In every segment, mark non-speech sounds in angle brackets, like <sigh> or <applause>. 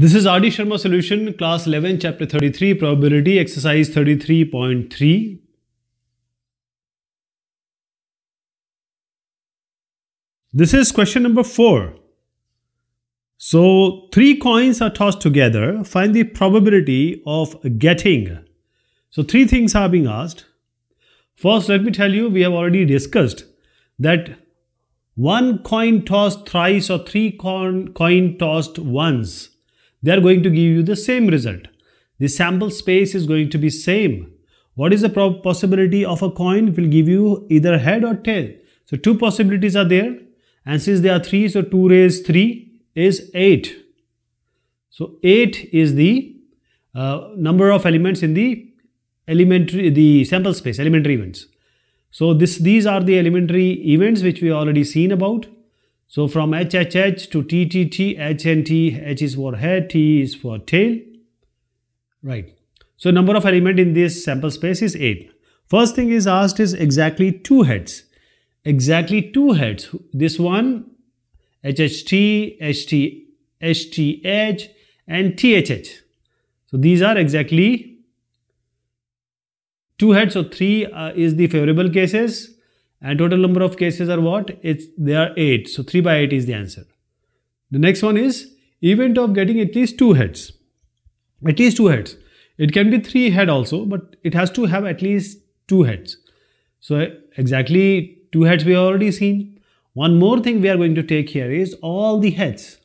This is Adi Sharma solution, class 11, chapter 33, probability, exercise 33.3. This is question number 4. So, three coins are tossed together. Find the probability of getting. So, three things are being asked. First, let me tell you, we have already discussed that one coin tossed thrice or three coin, coin tossed once they are going to give you the same result. The sample space is going to be same. What is the possibility of a coin will give you either head or tail. So two possibilities are there and since there are three so 2 raised 3 is 8. So 8 is the uh, number of elements in the elementary the sample space elementary events. So this these are the elementary events which we already seen about. So from HHH to TTT, H and T, H is for head, T is for tail. Right. So number of element in this sample space is 8. First thing is asked is exactly two heads. Exactly two heads. This one HHT, HT, HTH and THH. So these are exactly two heads. So three uh, is the favorable cases and total number of cases are what? It's They are 8. So 3 by 8 is the answer. The next one is event of getting at least 2 heads. At least 2 heads. It can be 3 head also but it has to have at least 2 heads. So exactly 2 heads we have already seen. One more thing we are going to take here is all the heads.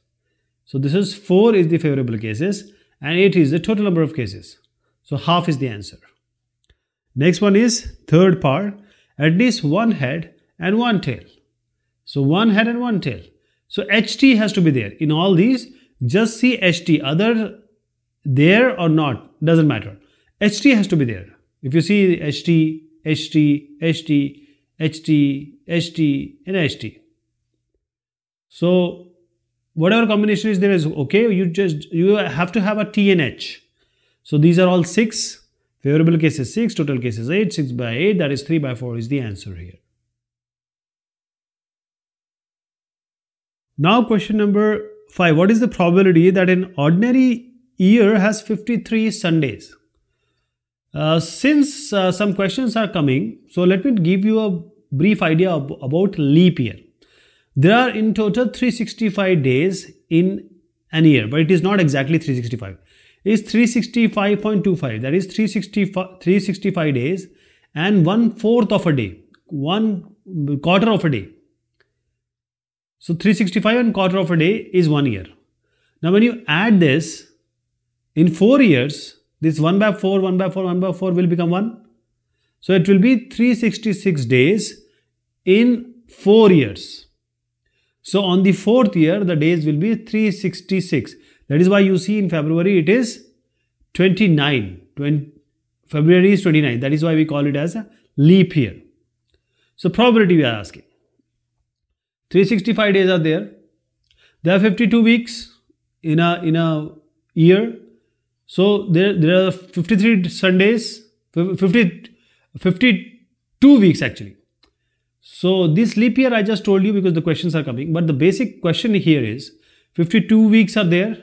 So this is 4 is the favorable cases and 8 is the total number of cases. So half is the answer. Next one is third part at least one head and one tail. So one head and one tail. So HT has to be there. In all these, just see HT. Other there or not, doesn't matter. HT has to be there. If you see HT, HT, HT, HT, HT, and HT. So whatever combination is there is okay. You just you have to have a T and H. So these are all six Favorable case is 6, total case is 8, 6 by 8, that is 3 by 4 is the answer here. Now question number 5. What is the probability that an ordinary year has 53 Sundays? Uh, since uh, some questions are coming, so let me give you a brief idea ab about leap year. There are in total 365 days in an year, but it is not exactly 365 is 365.25 that is 365, 365 days and one fourth of a day one quarter of a day so 365 and quarter of a day is one year now when you add this in four years this 1 by 4 1 by 4 1 by 4 will become 1 so it will be 366 days in four years so on the fourth year the days will be 366 that is why you see in February it is 29. 20, February is 29. That is why we call it as a leap year. So probability we are asking. 365 days are there. There are 52 weeks in a in a year. So there, there are 53 Sundays, 50, 52 weeks actually. So this leap year I just told you because the questions are coming. But the basic question here is 52 weeks are there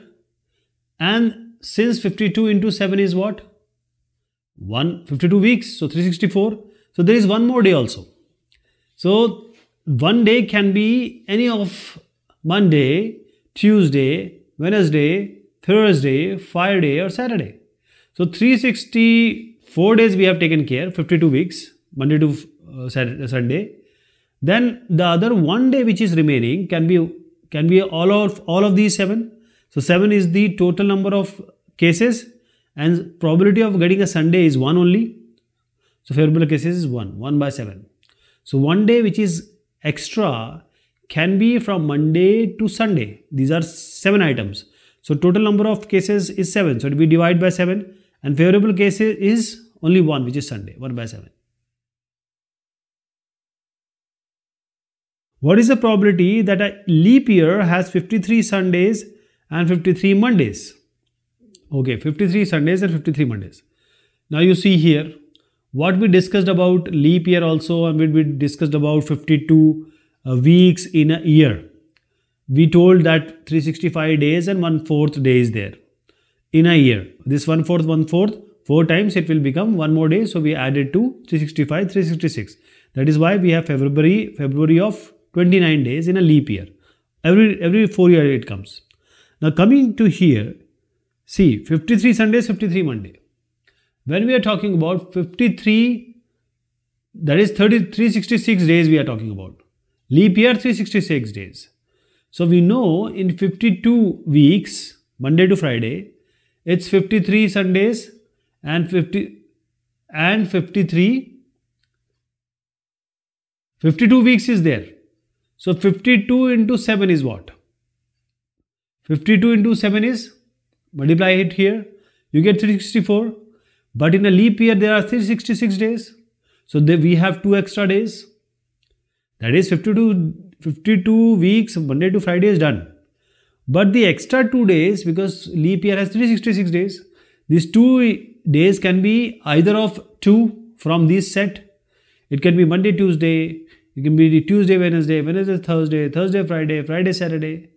and since 52 into 7 is what? 1, 52 weeks, so 364. So there is one more day also. So one day can be any of Monday, Tuesday, Wednesday, Thursday, Friday or Saturday. So 364 days we have taken care, 52 weeks, Monday to uh, Saturday, uh, Sunday. Then the other one day which is remaining can be can be all of all of these seven. So 7 is the total number of cases and probability of getting a Sunday is 1 only. So favorable cases is 1, 1 by 7. So one day which is extra can be from Monday to Sunday. These are 7 items. So total number of cases is 7. So we divide by 7 and favorable cases is only 1 which is Sunday, 1 by 7. What is the probability that a leap year has 53 Sundays and 53 Mondays. Okay, 53 Sundays and 53 Mondays. Now you see here what we discussed about leap year also and we discussed about 52 uh, weeks in a year. We told that 365 days and one fourth day is there in a year. This one fourth, one fourth, four times it will become one more day. So we added to 365, 366. That is why we have February, February of 29 days in a leap year. Every every four year it comes. Now coming to here, see 53 Sundays, 53 Monday. When we are talking about 53, that is 366 days we are talking about. Leap year 366 days. So we know in 52 weeks, Monday to Friday, it's 53 Sundays and 50 and 53 52 weeks is there. So 52 into 7 is what? 52 into 7 is, multiply it here, you get 364. But in a leap year, there are 366 days. So we have two extra days. That is 52, 52 weeks, Monday to Friday is done. But the extra two days, because leap year has 366 days, these two days can be either of two from this set. It can be Monday, Tuesday, it can be Tuesday, Wednesday, Wednesday, Thursday, Thursday, Friday, Friday, Saturday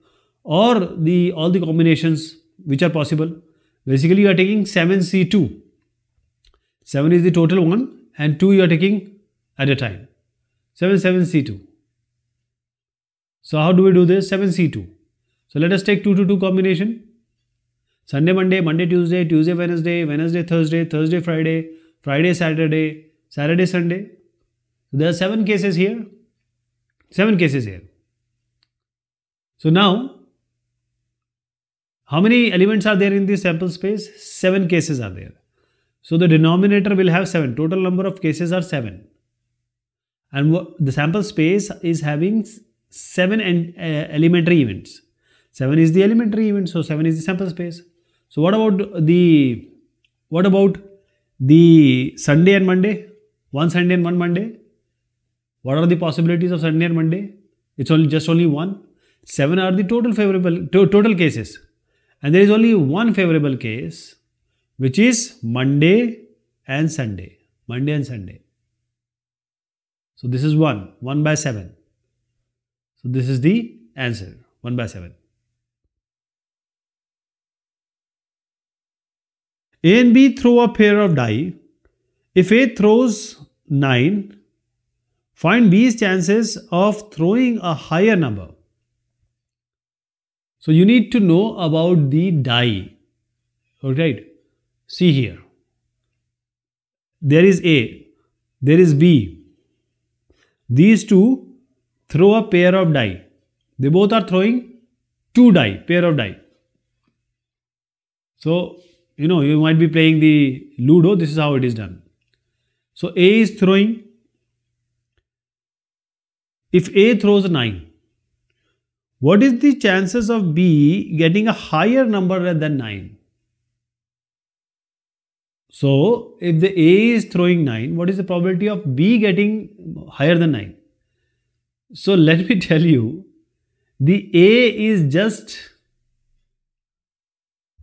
or the all the combinations which are possible. Basically, you are taking 7C2. 7 is the total one and 2 you are taking at a time. 7, 7C2. So how do we do this? 7C2. So let us take 2 to 2 combination. Sunday, Monday, Monday, Tuesday, Tuesday, Wednesday, Wednesday, Thursday, Thursday, Friday, Friday, Saturday, Saturday, Sunday. There are 7 cases here. 7 cases here. So now how many elements are there in the sample space? 7 cases are there. So the denominator will have 7. Total number of cases are 7. And the sample space is having 7 and, uh, elementary events. 7 is the elementary event, so 7 is the sample space. So what about the what about the Sunday and Monday? One Sunday and one Monday? What are the possibilities of Sunday and Monday? It's only just only one. Seven are the total favorable to, total cases. And there is only one favorable case, which is Monday and Sunday. Monday and Sunday. So this is 1, 1 by 7. So this is the answer, 1 by 7. A and B throw a pair of die. If A throws 9, find B's chances of throwing a higher number. So you need to know about the die. Alright, see here. There is A, there is B. These two throw a pair of die. They both are throwing two die, pair of die. So, you know, you might be playing the Ludo. This is how it is done. So, A is throwing. If A throws a 9, what is the chances of B getting a higher number than 9? So, if the A is throwing 9, what is the probability of B getting higher than 9? So, <laughs> let me tell you, the A is just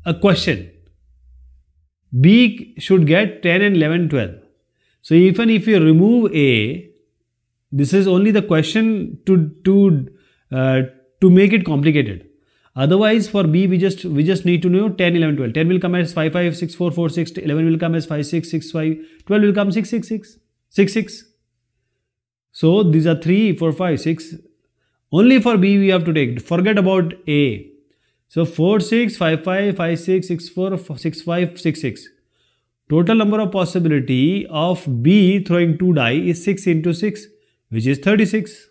a question. B should get 10 and 11, 12. So, even if you remove A, this is only the question to, to, uh, to make it complicated. Otherwise, for B, we just we just need to know 10, 11, 12. 10 will come as 5, 5, 6, 4, 4, 6. 11 will come as 5, 6, 6, 5. 12 will come 6, 6, 6, 6, 6. So these are 3, 4, 5, 6. Only for B we have to take. Forget about A. So 4, 6, 5, 5, 5, 6, 6, 4, 6, 5, 6, 6. Total number of possibility of B throwing 2 die is 6 into 6 which is 36.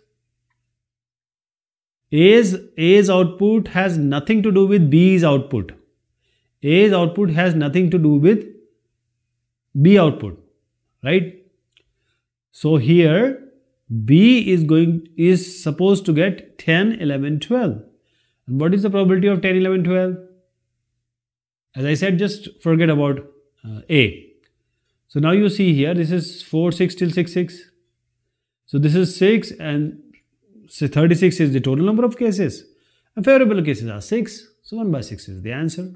A's, A's output has nothing to do with B's output. A's output has nothing to do with B output, right? So here B is going is supposed to get 10, 11, 12. And what is the probability of 10, 11, 12? As I said, just forget about uh, A. So now you see here, this is 4, 6 till 6, 6. So this is 6 and so 36 is the total number of cases. And favorable cases are 6. So 1 by 6 is the answer.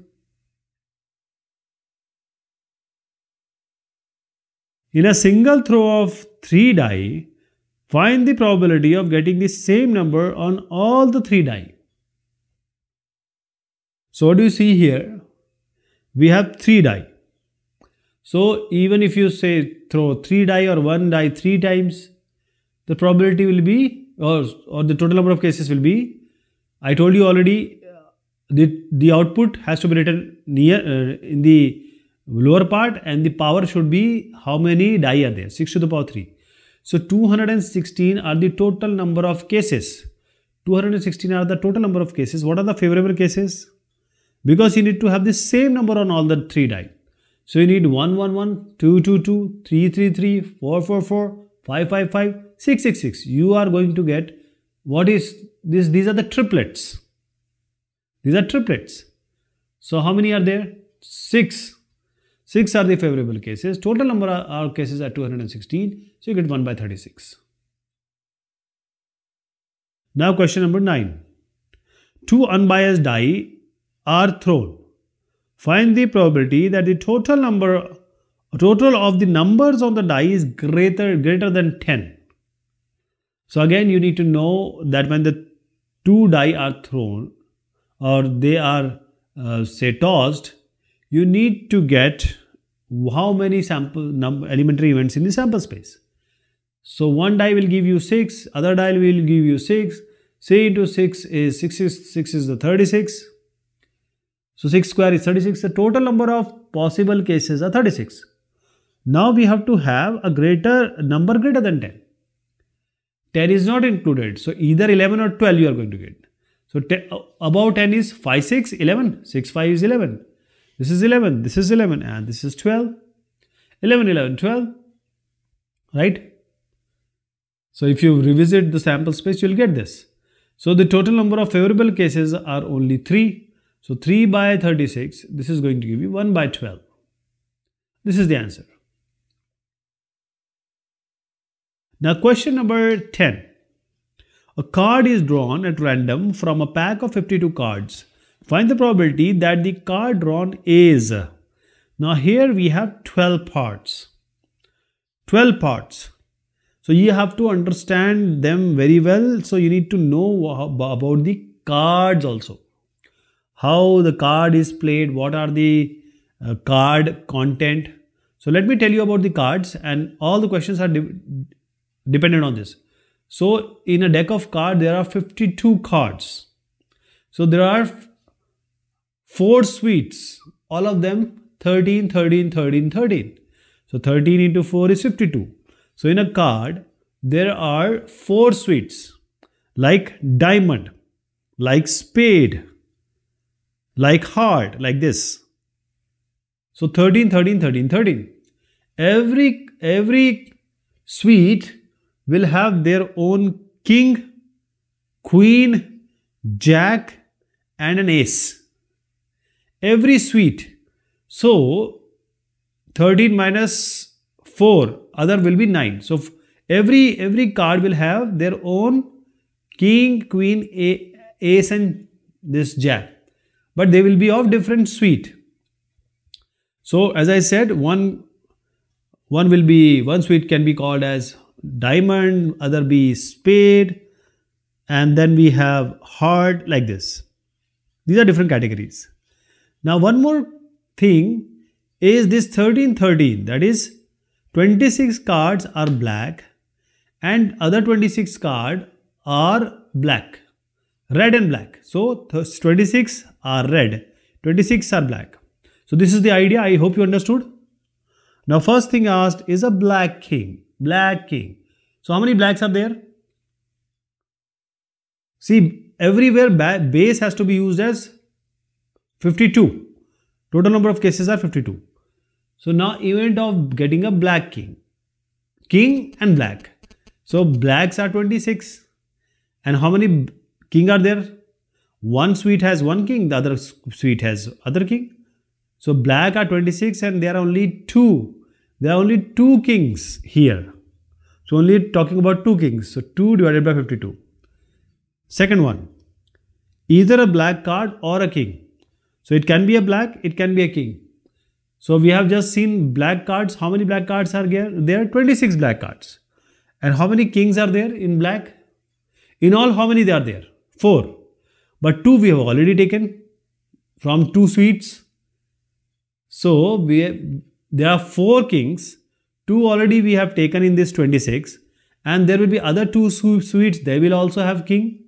In a single throw of 3 die, find the probability of getting the same number on all the 3 die. So what do you see here? We have 3 die. So even if you say throw 3 die or 1 die 3 times, the probability will be or, or the total number of cases will be I told you already uh, the, the output has to be written near uh, in the lower part and the power should be how many die are there 6 to the power 3 so 216 are the total number of cases 216 are the total number of cases what are the favorable cases because you need to have the same number on all the three die so you need 111 222 333 444 555 666 you are going to get what is this these are the triplets these are triplets so how many are there 6 6 are the favorable cases total number of cases are 216 so you get 1 by 36 now question number 9 two unbiased die are thrown find the probability that the total number total of the numbers on the die is greater greater than 10 so again, you need to know that when the two die are thrown or they are uh, say tossed, you need to get how many sample number elementary events in the sample space. So one die will give you 6, other die will give you 6. 6 into 6 is 6 is, 6 is the 36. So 6 square is 36. The total number of possible cases are 36. Now we have to have a greater number greater than 10. 10 is not included. So either 11 or 12 you are going to get. So 10, uh, about 10 is 5, 6, 11. 6, 5 is 11. This is 11. This is 11. And this is 12. 11, 11, 12. Right? So if you revisit the sample space, you'll get this. So the total number of favorable cases are only 3. So 3 by 36, this is going to give you 1 by 12. This is the answer. Now, question number 10. A card is drawn at random from a pack of 52 cards. Find the probability that the card drawn is. Now, here we have 12 parts. 12 parts. So, you have to understand them very well. So, you need to know about the cards also. How the card is played, what are the uh, card content. So, let me tell you about the cards, and all the questions are dependent on this. So in a deck of cards, there are 52 cards. So there are four suites, all of them 13, 13, 13, 13. So 13 into 4 is 52. So in a card, there are four suites like diamond, like spade, like heart, like this. So 13, 13, 13, 13. Every, every suite will have their own king, queen, jack, and an ace. Every suite. So 13 minus 4, other will be 9. So every every card will have their own king, queen, a, ace, and this jack. But they will be of different suite. So as I said, one one will be one suite can be called as diamond, other be spade, and then we have heart like this. These are different categories. Now one more thing is this 1313 that is 26 cards are black and other 26 card are black red and black so 26 are red 26 are black so this is the idea i hope you understood now first thing asked is a black king Black king. So how many blacks are there? See, everywhere base has to be used as 52. Total number of cases are 52. So now event of getting a black king. King and black. So blacks are 26. And how many king are there? One suite has one king, the other suite has other king. So black are 26 and there are only two there are only two kings here. So only talking about two kings. So 2 divided by 52. Second one, either a black card or a king. So it can be a black, it can be a king. So we have just seen black cards. How many black cards are there? There are 26 black cards. And how many kings are there in black? In all, how many they are there? Four. But two we have already taken from two suites. So we there are four kings. Two already we have taken in this 26. And there will be other two suites. They will also have king.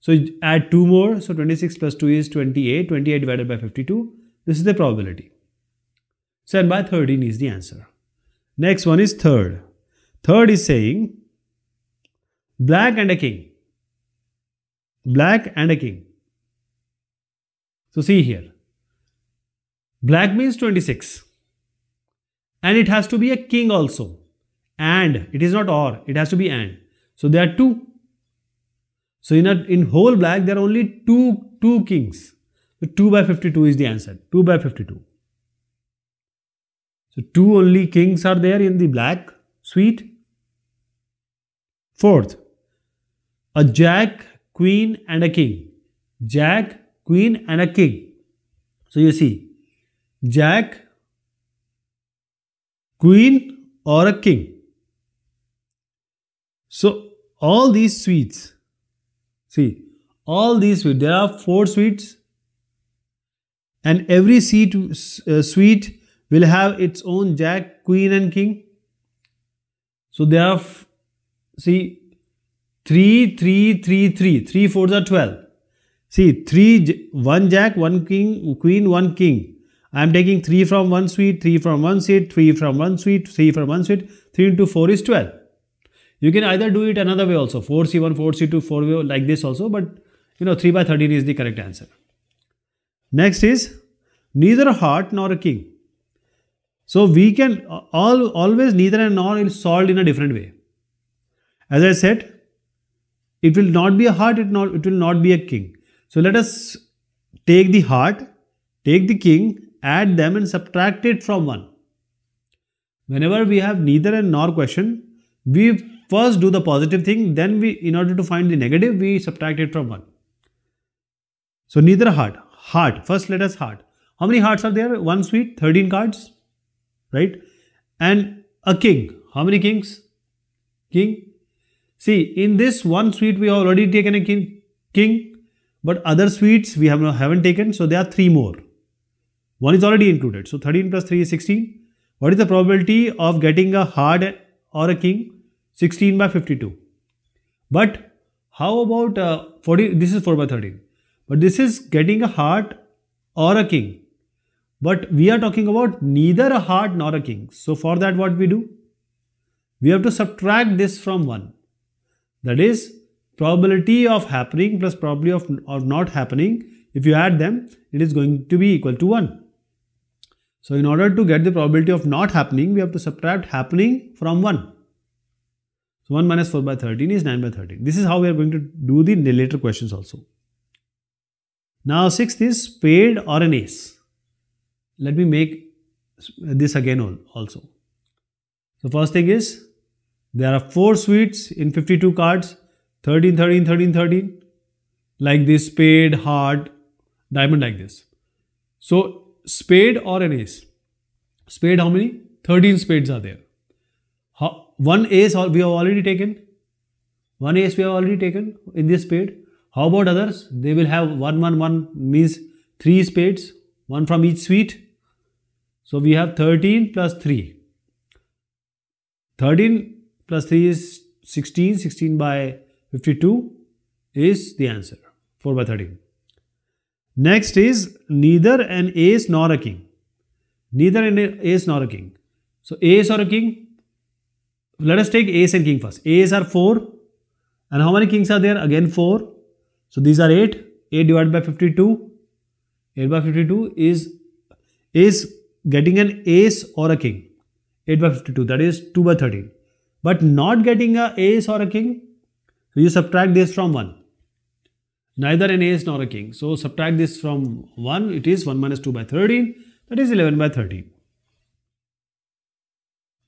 So add two more. So 26 plus 2 is 28. 28 divided by 52. This is the probability. So and by 13 is the answer. Next one is third. Third is saying black and a king. Black and a king. So see here. Black means 26 and it has to be a king also. And it is not or, it has to be and. So there are two. So in a, in whole black there are only two two kings. So 2 by 52 is the answer. 2 by 52. So two only kings are there in the black suite. Fourth, a jack, queen and a king. Jack, queen and a king. So you see, jack, queen or a king. So all these sweets, see, all these sweets, there are four sweets and every seat, uh, will have its own jack, queen and king. So there are, see, 3, 3, 3, 3, 3 fours are 12. See, 3, 1 jack, 1 king, queen, 1 king. I am taking 3 from one suite, 3 from one suite, 3 from one suite, 3 from one suite, 3 into 4 is 12. You can either do it another way also, 4C1, 4C2, 4 like this also, but you know 3 by 13 is the correct answer. Next is neither a heart nor a king. So we can all always neither and nor is solved in a different way. As I said, it will not be a heart, it, not, it will not be a king. So let us take the heart, take the king add them and subtract it from 1. Whenever we have neither and nor question, we first do the positive thing, then we, in order to find the negative, we subtract it from 1. So neither heart, heart, first let us heart. How many hearts are there? One suite, 13 cards, right? And a king, how many kings? King. See, in this one suite, we already taken a king, king but other suites we have not, haven't taken, so there are three more. 1 is already included. So 13 plus 3 is 16. What is the probability of getting a hard or a king? 16 by 52. But how about uh, 40? This is 4 by 13. But this is getting a heart or a king. But we are talking about neither a heart nor a king. So for that what we do? We have to subtract this from 1. That is probability of happening plus probability of not happening. If you add them, it is going to be equal to 1. So in order to get the probability of not happening, we have to subtract happening from 1. So 1 minus 4 by 13 is 9 by 13. This is how we are going to do the later questions also. Now sixth is spade or an ace. Let me make this again also. So first thing is there are 4 suites in 52 cards 13, 13, 13, 13 like this spade, heart, diamond like this. So spade or an ace. Spade, how many? 13 spades are there. How, one ace we have already taken. One ace we have already taken in this spade. How about others? They will have 1, 1, 1 means 3 spades, 1 from each suite. So we have 13 plus 3. 13 plus 3 is 16, 16 by 52 is the answer, 4 by 13. Next is neither an ace nor a king. Neither an ace nor a king. So ace or a king. Let us take ace and king first. Ace are 4. And how many kings are there? Again 4. So these are 8. 8 divided by 52. 8 by 52 is, is getting an ace or a king. 8 by 52 that is 2 by 13. But not getting a ace or a king. So you subtract this from 1 neither an ace nor a king. So subtract this from 1, it is 1 minus 2 by 13, that is 11 by 13.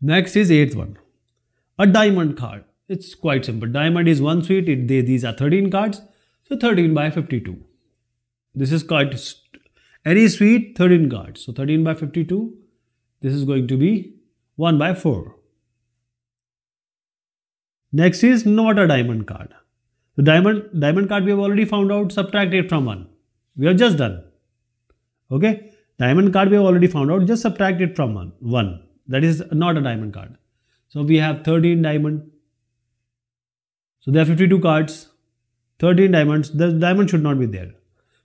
Next is 8th one, a diamond card. It's quite simple. Diamond is one suite, it, they, these are 13 cards, so 13 by 52. This is quite, any suite 13 cards, so 13 by 52, this is going to be 1 by 4. Next is not a diamond card the diamond, diamond card we have already found out, subtract it from 1. We have just done. Okay. Diamond card we have already found out, just subtract it from 1. 1. That is not a diamond card. So we have 13 diamond. So there are 52 cards. 13 diamonds. The diamond should not be there.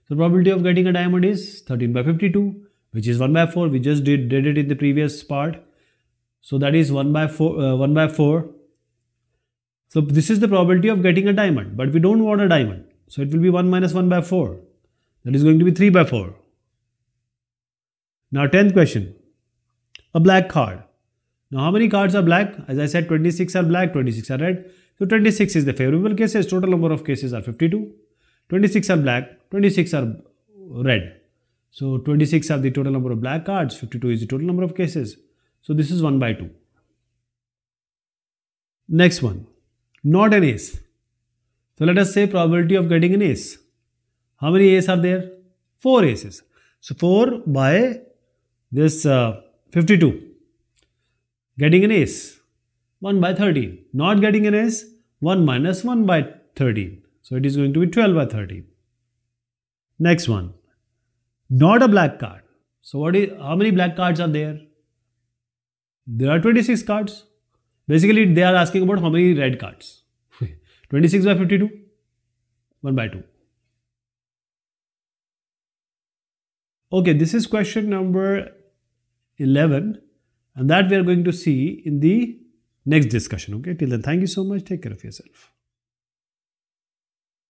So probability of getting a diamond is 13 by 52, which is 1 by 4. We just did, did it in the previous part. So that is 1 by 4, uh, 1 by 4 so this is the probability of getting a diamond, but we don't want a diamond. So it will be 1 minus 1 by 4. That is going to be 3 by 4. Now 10th question. A black card. Now how many cards are black? As I said 26 are black, 26 are red. So 26 is the favorable cases. Total number of cases are 52. 26 are black, 26 are red. So 26 are the total number of black cards, 52 is the total number of cases. So this is 1 by 2. Next one not an ace. So let us say probability of getting an ace. How many aces are there? 4 aces. So 4 by this uh, 52. Getting an ace. 1 by 13. Not getting an ace. 1 minus 1 by 13. So it is going to be 12 by 13. Next one. Not a black card. So what is how many black cards are there? There are 26 cards. Basically, they are asking about how many red cards. <laughs> 26 by 52, 1 by 2. Okay, this is question number 11 and that we are going to see in the next discussion. Okay, till then, thank you so much. Take care of yourself.